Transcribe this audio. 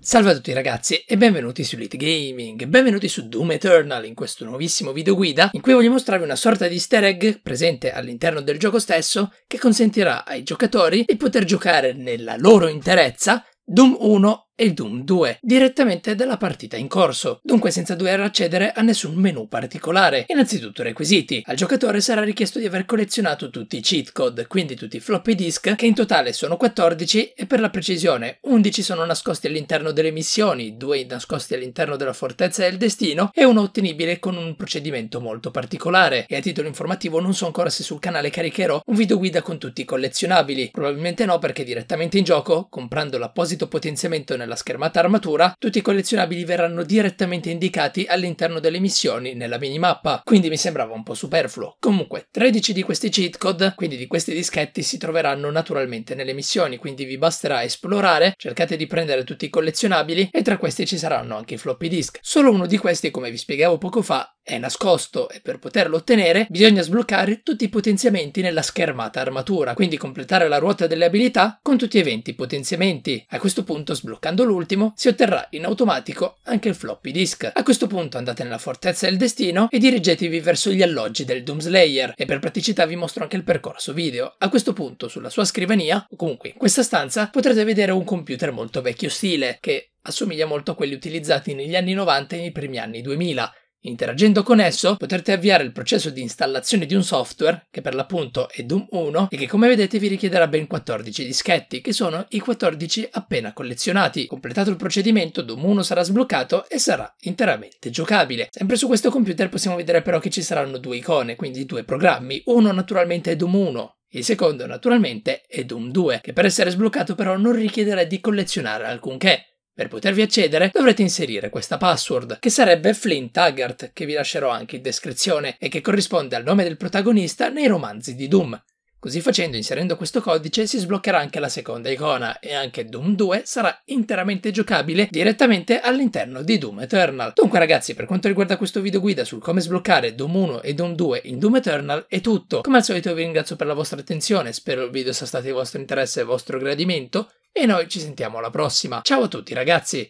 Salve a tutti ragazzi e benvenuti su Elite Gaming, benvenuti su Doom Eternal in questo nuovissimo video guida in cui voglio mostrarvi una sorta di easter egg presente all'interno del gioco stesso che consentirà ai giocatori di poter giocare nella loro interezza Doom 1 e Doom 2 direttamente dalla partita in corso, dunque senza dover accedere a nessun menu particolare. Innanzitutto requisiti. Al giocatore sarà richiesto di aver collezionato tutti i cheat code, quindi tutti i floppy disk, che in totale sono 14 e per la precisione 11 sono nascosti all'interno delle missioni, 2 nascosti all'interno della fortezza del destino e uno ottenibile con un procedimento molto particolare. E a titolo informativo non so ancora se sul canale caricherò un video guida con tutti i collezionabili, probabilmente no perché direttamente in gioco, comprando l'apposito potenziamento nel nella schermata armatura, tutti i collezionabili verranno direttamente indicati all'interno delle missioni nella minimappa, quindi mi sembrava un po' superfluo. Comunque, 13 di questi cheat code, quindi di questi dischetti, si troveranno naturalmente nelle missioni, quindi vi basterà esplorare, cercate di prendere tutti i collezionabili e tra questi ci saranno anche i floppy disk. Solo uno di questi, come vi spiegavo poco fa, è nascosto e per poterlo ottenere bisogna sbloccare tutti i potenziamenti nella schermata armatura, quindi completare la ruota delle abilità con tutti i 20 potenziamenti. A questo punto sbloccando sbloccando l'ultimo si otterrà in automatico anche il floppy disk. A questo punto andate nella fortezza del destino e dirigetevi verso gli alloggi del Doomslayer e per praticità vi mostro anche il percorso video. A questo punto sulla sua scrivania, o comunque in questa stanza, potrete vedere un computer molto vecchio stile che assomiglia molto a quelli utilizzati negli anni 90 e nei primi anni 2000. Interagendo con esso potrete avviare il processo di installazione di un software, che per l'appunto è Doom 1 e che come vedete vi richiederà ben 14 dischetti, che sono i 14 appena collezionati. Completato il procedimento, Doom 1 sarà sbloccato e sarà interamente giocabile. Sempre su questo computer possiamo vedere però che ci saranno due icone, quindi due programmi, uno naturalmente è Doom 1, il secondo, naturalmente, è Doom 2, che per essere sbloccato però non richiederà di collezionare alcunché. Per potervi accedere dovrete inserire questa password, che sarebbe Flynn Taggart, che vi lascerò anche in descrizione e che corrisponde al nome del protagonista nei romanzi di Doom. Così facendo, inserendo questo codice, si sbloccherà anche la seconda icona e anche Doom 2 sarà interamente giocabile direttamente all'interno di Doom Eternal. Dunque ragazzi, per quanto riguarda questo video guida sul come sbloccare Doom 1 e Doom 2 in Doom Eternal è tutto. Come al solito vi ringrazio per la vostra attenzione, spero il video sia stato di vostro interesse e vostro gradimento. E noi ci sentiamo alla prossima. Ciao a tutti ragazzi!